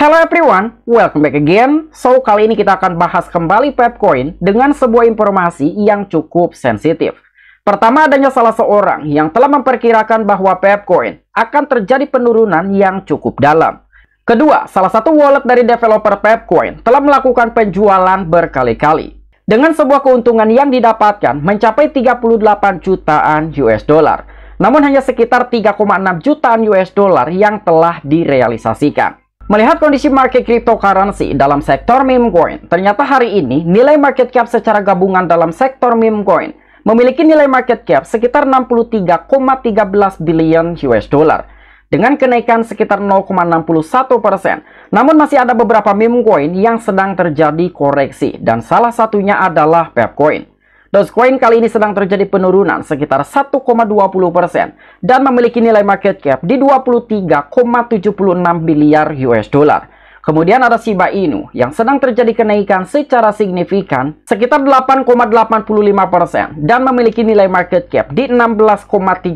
Hello everyone, welcome back again. So, kali ini kita akan bahas kembali Pepcoin dengan sebuah informasi yang cukup sensitif. Pertama adanya salah seorang yang telah memperkirakan bahwa Pepcoin akan terjadi penurunan yang cukup dalam. Kedua, salah satu wallet dari developer Pepcoin telah melakukan penjualan berkali-kali dengan sebuah keuntungan yang didapatkan mencapai 38 jutaan US dollar. Namun hanya sekitar 3,6 jutaan US dollar yang telah direalisasikan. Melihat kondisi market cryptocurrency dalam sektor meme coin, ternyata hari ini nilai market cap secara gabungan dalam sektor meme coin memiliki nilai market cap sekitar 63,13 billion US dollar dengan kenaikan sekitar 0,61%. persen. Namun masih ada beberapa meme coin yang sedang terjadi koreksi dan salah satunya adalah Pepcoin. Dogecoin kali ini sedang terjadi penurunan sekitar 1,20% dan memiliki nilai market cap di 23,76 miliar US dollar. Kemudian ada Shiba Inu yang sedang terjadi kenaikan secara signifikan sekitar 8,85% dan memiliki nilai market cap di 16,35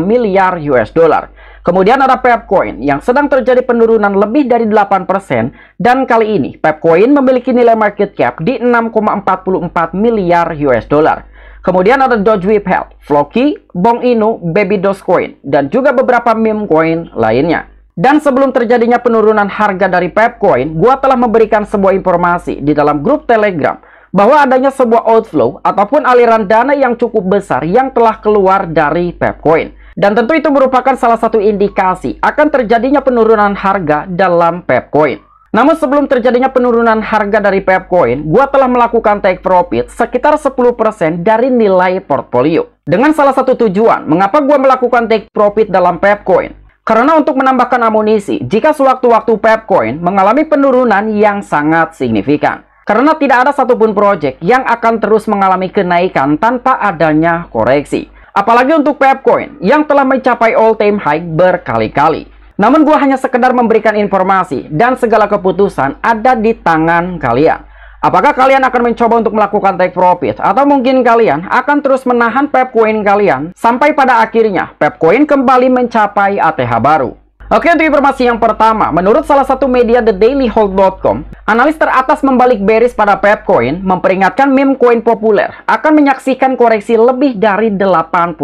miliar US dollar. Kemudian ada Pepcoin yang sedang terjadi penurunan lebih dari 8% dan kali ini Pepcoin memiliki nilai market cap di 6,44 miliar US dollar. Kemudian ada Doge Whip Health, Floki, Bong Inu, Baby Coin dan juga beberapa meme coin lainnya. Dan sebelum terjadinya penurunan harga dari Pepcoin, gua telah memberikan sebuah informasi di dalam grup Telegram bahwa adanya sebuah outflow ataupun aliran dana yang cukup besar yang telah keluar dari Pepcoin. Dan tentu itu merupakan salah satu indikasi akan terjadinya penurunan harga dalam Pepcoin. Namun sebelum terjadinya penurunan harga dari Pepcoin, gua telah melakukan take profit sekitar 10% dari nilai portfolio. Dengan salah satu tujuan, mengapa gua melakukan take profit dalam Pepcoin? Karena untuk menambahkan amunisi jika sewaktu-waktu Pepcoin mengalami penurunan yang sangat signifikan. Karena tidak ada satupun proyek yang akan terus mengalami kenaikan tanpa adanya koreksi. Apalagi untuk Pepcoin yang telah mencapai all time high berkali-kali. Namun gue hanya sekedar memberikan informasi dan segala keputusan ada di tangan kalian. Apakah kalian akan mencoba untuk melakukan take profit atau mungkin kalian akan terus menahan Pepcoin kalian sampai pada akhirnya Pepcoin kembali mencapai ATH baru. Oke untuk informasi yang pertama, menurut salah satu media The thedailyhold.com, analis teratas membalik beris pada Pepcoin memperingatkan meme coin populer akan menyaksikan koreksi lebih dari 80%.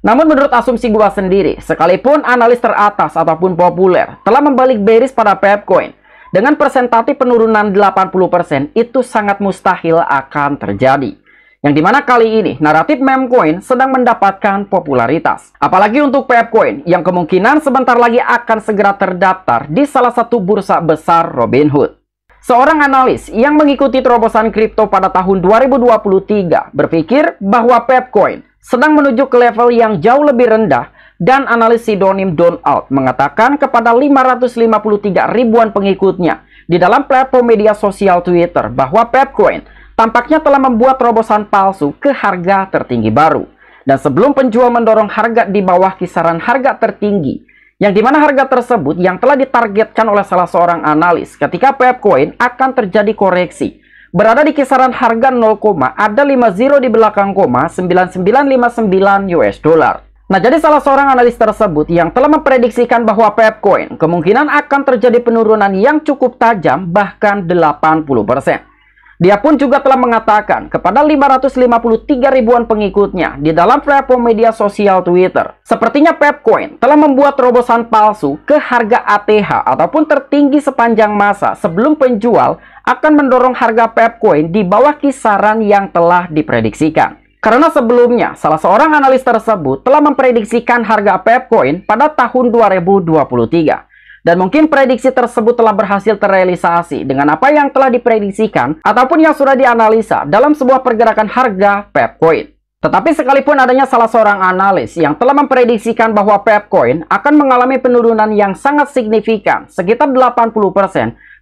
Namun menurut asumsi gua sendiri, sekalipun analis teratas ataupun populer telah membalik beris pada Pepcoin, dengan persentasi penurunan 80% itu sangat mustahil akan terjadi yang dimana kali ini naratif memcoin sedang mendapatkan popularitas. Apalagi untuk Pepcoin yang kemungkinan sebentar lagi akan segera terdaftar di salah satu bursa besar Robinhood. Seorang analis yang mengikuti terobosan kripto pada tahun 2023 berpikir bahwa Pepcoin sedang menuju ke level yang jauh lebih rendah dan analis sidonim Don Out mengatakan kepada 553 ribuan pengikutnya di dalam platform media sosial Twitter bahwa Pepcoin tampaknya telah membuat terobosan palsu ke harga tertinggi baru. Dan sebelum penjual mendorong harga di bawah kisaran harga tertinggi, yang dimana harga tersebut yang telah ditargetkan oleh salah seorang analis ketika PF Coin akan terjadi koreksi. Berada di kisaran harga 0, ada 50 di belakang koma 9959 US dollar. Nah, jadi salah seorang analis tersebut yang telah memprediksikan bahwa PEP Coin kemungkinan akan terjadi penurunan yang cukup tajam bahkan 80%. Dia pun juga telah mengatakan kepada 553 ribuan pengikutnya di dalam platform media sosial Twitter. Sepertinya Pepcoin telah membuat terobosan palsu ke harga ATH ataupun tertinggi sepanjang masa sebelum penjual akan mendorong harga Pepcoin di bawah kisaran yang telah diprediksikan. Karena sebelumnya, salah seorang analis tersebut telah memprediksikan harga Pepcoin pada tahun 2023. Dan mungkin prediksi tersebut telah berhasil terrealisasi dengan apa yang telah diprediksikan ataupun yang sudah dianalisa dalam sebuah pergerakan harga Pepcoin. Tetapi sekalipun adanya salah seorang analis yang telah memprediksikan bahwa Pepcoin akan mengalami penurunan yang sangat signifikan, sekitar 80%,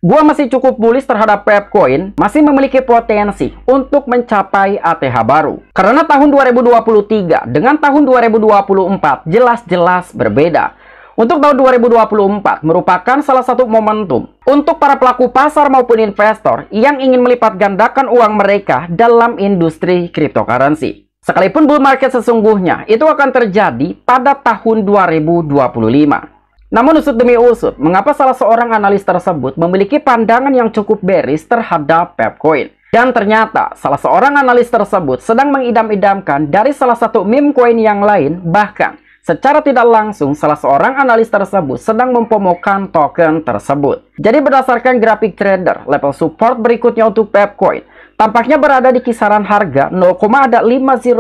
gua masih cukup bullish terhadap Pepcoin, masih memiliki potensi untuk mencapai ATH baru. Karena tahun 2023 dengan tahun 2024 jelas-jelas berbeda. Untuk tahun 2024 merupakan salah satu momentum untuk para pelaku pasar maupun investor yang ingin melipat gandakan uang mereka dalam industri cryptocurrency. Sekalipun bull market sesungguhnya itu akan terjadi pada tahun 2025. Namun usut demi usut, mengapa salah seorang analis tersebut memiliki pandangan yang cukup beris terhadap Pepcoin? Dan ternyata salah seorang analis tersebut sedang mengidam-idamkan dari salah satu meme coin yang lain bahkan Secara tidak langsung, salah seorang analis tersebut sedang mempromokan token tersebut. Jadi berdasarkan grafik trader, level support berikutnya untuk Pepcoin tampaknya berada di kisaran harga 0,50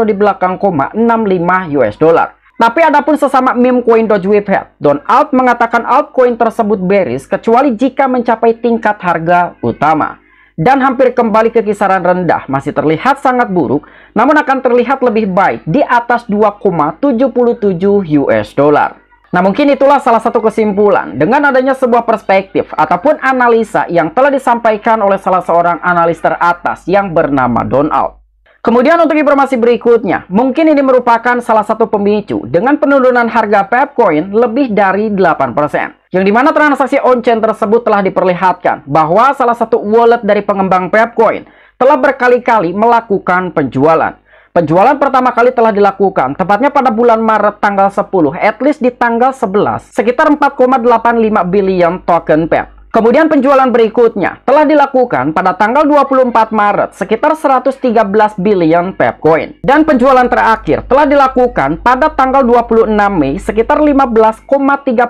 di belakang koma 65 US dollar. Tapi adapun sesama meme coin Dogecoin, Don Alt mengatakan altcoin tersebut beris kecuali jika mencapai tingkat harga utama dan hampir kembali ke kisaran rendah masih terlihat sangat buruk namun akan terlihat lebih baik di atas 2,77 US dollar. Nah mungkin itulah salah satu kesimpulan dengan adanya sebuah perspektif ataupun analisa yang telah disampaikan oleh salah seorang analis teratas yang bernama Donald. Kemudian untuk informasi berikutnya, mungkin ini merupakan salah satu pemicu dengan penurunan harga Pepcoin lebih dari 8% yang dimana transaksi on-chain tersebut telah diperlihatkan bahwa salah satu wallet dari pengembang Pepcoin telah berkali-kali melakukan penjualan. Penjualan pertama kali telah dilakukan tepatnya pada bulan Maret tanggal 10, at least di tanggal 11, sekitar 4,85 billion token PEP. Kemudian penjualan berikutnya telah dilakukan pada tanggal 24 Maret sekitar 113 billion Pepcoin. Dan penjualan terakhir telah dilakukan pada tanggal 26 Mei sekitar 15,385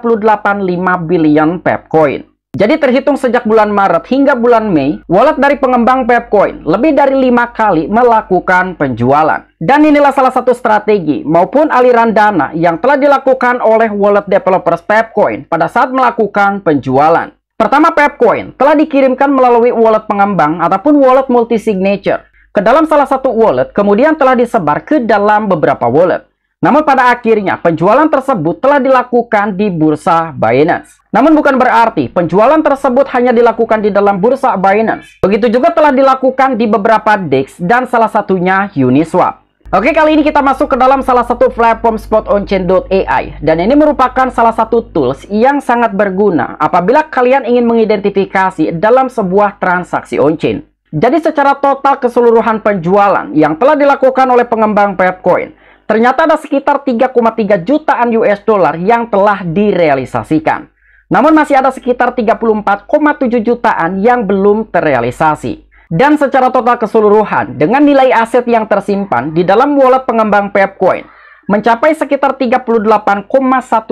billion Pepcoin. Jadi terhitung sejak bulan Maret hingga bulan Mei, wallet dari pengembang Pepcoin lebih dari lima kali melakukan penjualan. Dan inilah salah satu strategi maupun aliran dana yang telah dilakukan oleh wallet developers Pepcoin pada saat melakukan penjualan. Pertama, Pepcoin telah dikirimkan melalui wallet pengembang ataupun wallet multi-signature ke dalam salah satu wallet, kemudian telah disebar ke dalam beberapa wallet. Namun pada akhirnya, penjualan tersebut telah dilakukan di bursa Binance. Namun bukan berarti penjualan tersebut hanya dilakukan di dalam bursa Binance. Begitu juga telah dilakukan di beberapa DEX dan salah satunya Uniswap. Oke, kali ini kita masuk ke dalam salah satu platform spot onchain.ai dan ini merupakan salah satu tools yang sangat berguna apabila kalian ingin mengidentifikasi dalam sebuah transaksi onchain. Jadi secara total keseluruhan penjualan yang telah dilakukan oleh pengembang Pepcoin, ternyata ada sekitar 3,3 jutaan US dollar yang telah direalisasikan. Namun masih ada sekitar 34,7 jutaan yang belum terrealisasi. Dan secara total keseluruhan, dengan nilai aset yang tersimpan di dalam wallet pengembang Pepcoin mencapai sekitar 38,1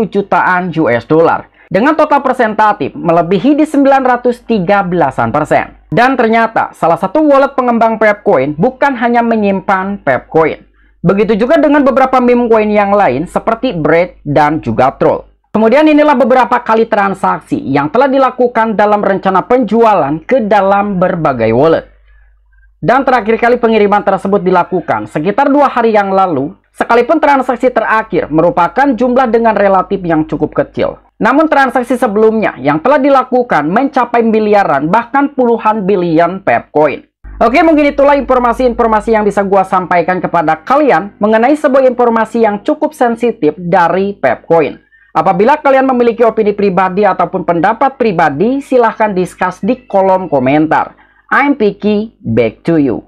jutaan US dollar dengan total persentatif melebihi di 913-an persen. Dan ternyata salah satu wallet pengembang Pepcoin bukan hanya menyimpan Pepcoin. Begitu juga dengan beberapa meme coin yang lain seperti Bread dan juga Troll. Kemudian inilah beberapa kali transaksi yang telah dilakukan dalam rencana penjualan ke dalam berbagai wallet. Dan terakhir kali pengiriman tersebut dilakukan sekitar dua hari yang lalu, sekalipun transaksi terakhir merupakan jumlah dengan relatif yang cukup kecil. Namun transaksi sebelumnya yang telah dilakukan mencapai miliaran bahkan puluhan bilion PEP coin. Oke, mungkin itulah informasi-informasi yang bisa gua sampaikan kepada kalian mengenai sebuah informasi yang cukup sensitif dari pep coin. Apabila kalian memiliki opini pribadi ataupun pendapat pribadi, silahkan discuss di kolom komentar. I'm Piki, back to you.